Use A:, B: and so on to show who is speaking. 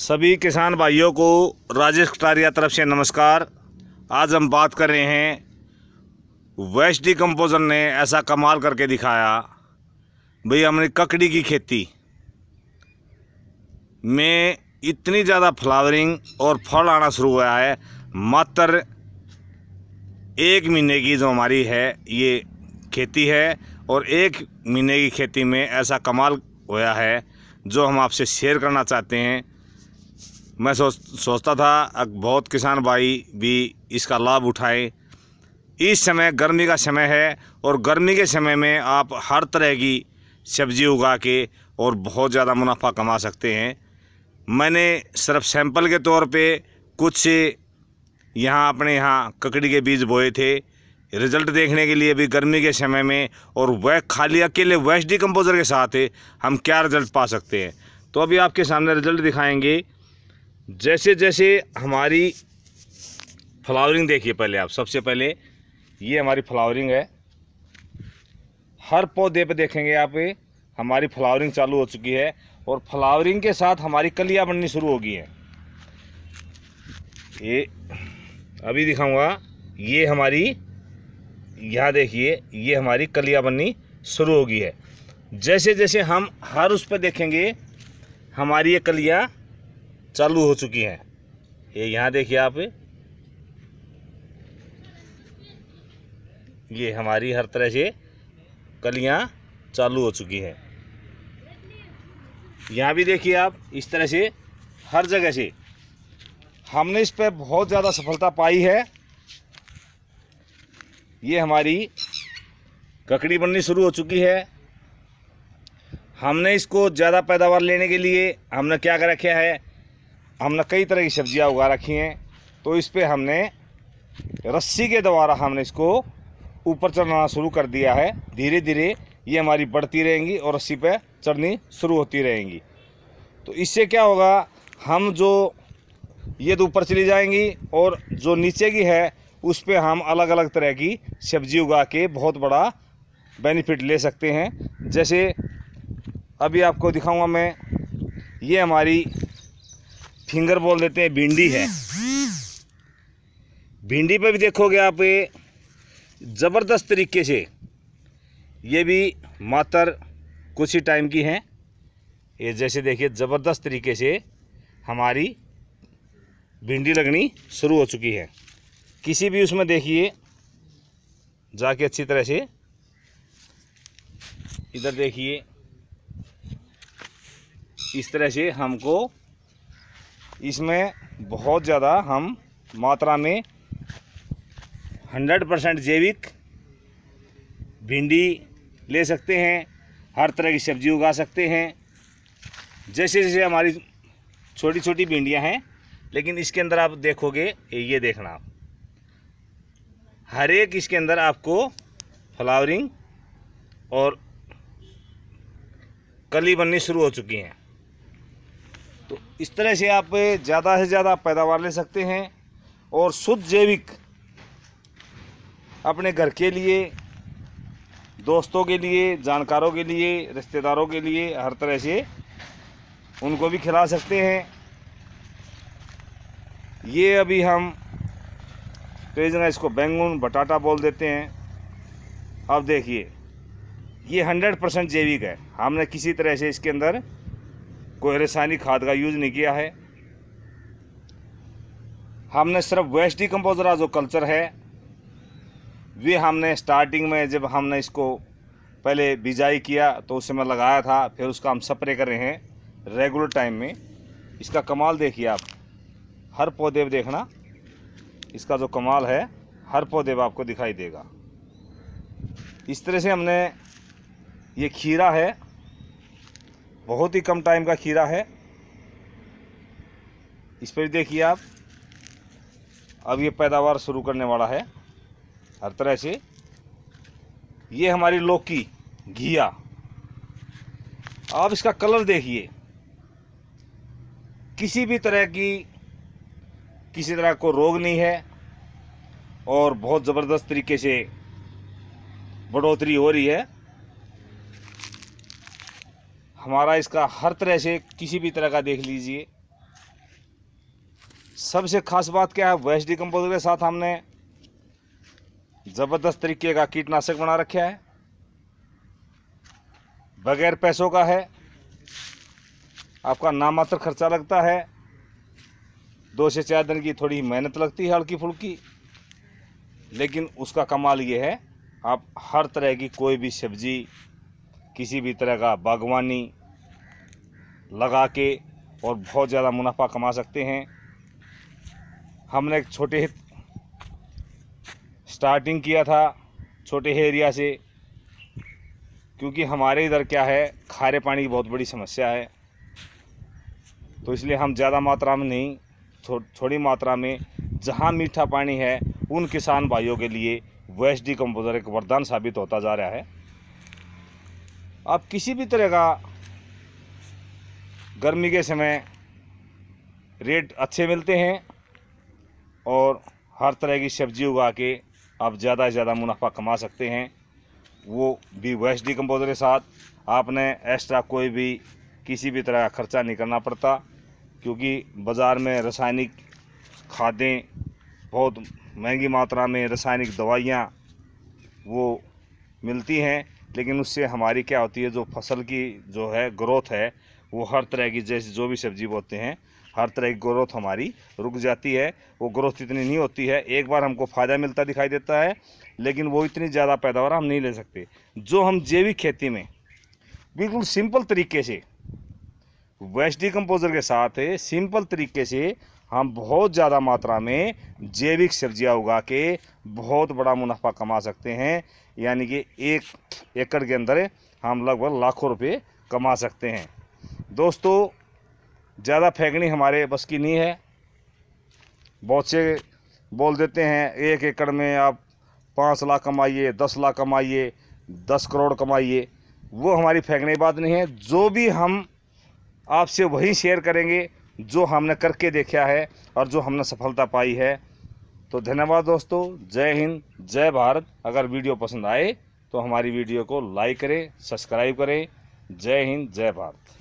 A: सभी किसान भाइयों को राजेश कटारिया तरफ से नमस्कार आज हम बात कर रहे हैं वेस्ट डी कम्पोज़र ने ऐसा कमाल करके दिखाया भाई हमने ककड़ी की खेती में इतनी ज़्यादा फ्लावरिंग और फल आना शुरू हुआ है मात्र एक महीने की जो हमारी है ये खेती है और एक महीने की खेती में ऐसा कमाल हुआ है जो हम आपसे शेयर करना चाहते हैं मैं सोच सोचता था बहुत किसान भाई भी इसका लाभ उठाएं इस समय गर्मी का समय है और गर्मी के समय में आप हर तरह की सब्ज़ी उगा के और बहुत ज़्यादा मुनाफा कमा सकते हैं मैंने सिर्फ सैंपल के तौर पे कुछ यहाँ अपने यहाँ ककड़ी के बीज बोए थे रिज़ल्ट देखने के लिए भी गर्मी के समय में और वह खाली अकेले वेस्ट डिकम्पोज़र के साथ हम क्या रिज़ल्ट पा सकते हैं तो अभी आपके सामने रिज़ल्ट दिखाएंगे जैसे जैसे हमारी फ्लावरिंग देखिए पहले आप सबसे पहले ये हमारी फ्लावरिंग है हर पौधे पे देखेंगे आप हमारी फ्लावरिंग चालू हो चुकी है और फ्लावरिंग के साथ हमारी कलियाँ बननी शुरू हो गई हैं ये अभी दिखाऊंगा ये हमारी यहाँ देखिए ये हमारी कलियाँ बननी शुरू हो गई है जैसे जैसे हम हर उस पर देखेंगे हमारी ये कलियाँ चालू हो चुकी हैं ये यहाँ देखिए आप ये हमारी हर तरह से कलियाँ चालू हो चुकी हैं यहाँ भी देखिए आप इस तरह से हर जगह से हमने इस पर बहुत ज़्यादा सफलता पाई है ये हमारी ककड़ी बननी शुरू हो चुकी है हमने इसको ज़्यादा पैदावार लेने के लिए हमने क्या कर रखा है हमने कई तरह की सब्जियां उगा रखी हैं तो इस पर हमने रस्सी के द्वारा हमने इसको ऊपर चढ़ाना शुरू कर दिया है धीरे धीरे ये हमारी बढ़ती रहेंगी और रस्सी पे चढ़नी शुरू होती रहेंगी तो इससे क्या होगा हम जो ये तो ऊपर चली जाएंगी और जो नीचे की है उस पर हम अलग अलग तरह की सब्जी उगा के बहुत बड़ा बेनिफिट ले सकते हैं जैसे अभी आपको दिखाऊंगा मैं ये हमारी फिंगर बोल देते हैं भिंडी है भिंडी पे भी देखोगे आप ये ज़बरदस्त तरीके से ये भी मात्र कुछ ही टाइम की हैं ये जैसे देखिए ज़बरदस्त तरीके से हमारी भिंडी लगनी शुरू हो चुकी है किसी भी उसमें देखिए जाके अच्छी तरह से इधर देखिए इस तरह से हमको इसमें बहुत ज़्यादा हम मात्रा में 100 परसेंट जैविक भिंडी ले सकते हैं हर तरह की सब्जी उगा सकते हैं जैसे जैसे हमारी छोटी छोटी भिंडियाँ हैं लेकिन इसके अंदर आप देखोगे ये देखना आप हर एक इसके अंदर आपको फ्लावरिंग और कली बननी शुरू हो चुकी हैं तो इस तरह से आप ज़्यादा से ज़्यादा पैदावार ले सकते हैं और शुद्ध जैविक अपने घर के लिए दोस्तों के लिए जानकारों के लिए रिश्तेदारों के लिए हर तरह से उनको भी खिला सकते हैं ये अभी हम कई इसको बैंगन बटाटा बोल देते हैं अब देखिए ये हंड्रेड परसेंट जैविक है हमने किसी तरह से इसके अंदर कोई रासायनिक खाद का यूज़ नहीं किया है हमने सिर्फ वेस्ट डिकम्पोजरा जो कल्चर है वे हमने स्टार्टिंग में जब हमने इसको पहले बिजाई किया तो उस समय लगाया था फिर उसका हम स्प्रे कर रहे हैं रेगुलर टाइम में इसका कमाल देखिए आप हर पौधे देखना इसका जो कमाल है हर पौधे आपको दिखाई देगा इस तरह से हमने ये खीरा है बहुत ही कम टाइम का खीरा है इस पर भी देखिए आप अब ये पैदावार शुरू करने वाला है हर तरह से ये हमारी लौकी घिया आप इसका कलर देखिए किसी भी तरह की किसी तरह को रोग नहीं है और बहुत ज़बरदस्त तरीके से बढ़ोतरी हो रही है हमारा इसका हर तरह से किसी भी तरह का देख लीजिए सबसे ख़ास बात क्या है वेस्ट डिकम्पोजर के साथ हमने ज़बरदस्त तरीके का कीटनाशक बना रखा है बगैर पैसों का है आपका नामात्र खर्चा लगता है दो से चार दिन की थोड़ी मेहनत लगती है हल्की फुल्की लेकिन उसका कमाल ये है आप हर तरह की कोई भी सब्ज़ी किसी भी तरह का बागवानी लगा के और बहुत ज़्यादा मुनाफा कमा सकते हैं हमने एक छोटे स्टार्टिंग किया था छोटे एरिया से क्योंकि हमारे इधर क्या है खारे पानी की बहुत बड़ी समस्या है तो इसलिए हम ज़्यादा मात्रा में नहीं थो, थोड़ी मात्रा में जहाँ मीठा पानी है उन किसान भाइयों के लिए वेस्ट डी कम्पोजर एक वरदान साबित होता जा रहा है आप किसी भी तरह का गर्मी के समय रेट अच्छे मिलते हैं और हर तरह की सब्जी उगा के आप ज़्यादा से ज़्यादा मुनाफा कमा सकते हैं वो भी वेस्ट डिकम्पोजर के साथ आपने एक्स्ट्रा कोई भी किसी भी तरह का खर्चा नहीं करना पड़ता क्योंकि बाज़ार में रासायनिक खादें बहुत महंगी मात्रा में रासायनिक दवाइयाँ वो मिलती हैं लेकिन उससे हमारी क्या होती है जो फसल की जो है ग्रोथ है वो हर तरह की जैसे जो भी सब्जी बोते हैं हर तरह की ग्रोथ हमारी रुक जाती है वो ग्रोथ इतनी नहीं होती है एक बार हमको फ़ायदा मिलता दिखाई देता है लेकिन वो इतनी ज़्यादा पैदावार हम नहीं ले सकते जो हम जैविक खेती में बिल्कुल सिंपल तरीके से वेस्ट डी के साथ सिंपल तरीके से हम बहुत ज़्यादा मात्रा में जैविक सब्जियां उगा के बहुत बड़ा मुनाफा कमा सकते हैं यानी कि एक एकड़ के अंदर हम लगभग लाखों रुपए कमा सकते हैं दोस्तों ज़्यादा फेंकनी हमारे बस की नहीं है बहुत से बोल देते हैं एक एकड़ में आप पाँच लाख कमाइए दस लाख कमाइए दस करोड़ कमाइए वो हमारी फेंकने की बात नहीं है जो भी हम आपसे वही शेयर करेंगे जो हमने करके देखा है और जो हमने सफलता पाई है तो धन्यवाद दोस्तों जय हिंद जय भारत अगर वीडियो पसंद आए तो हमारी वीडियो को लाइक करें सब्सक्राइब करें जय हिंद जय भारत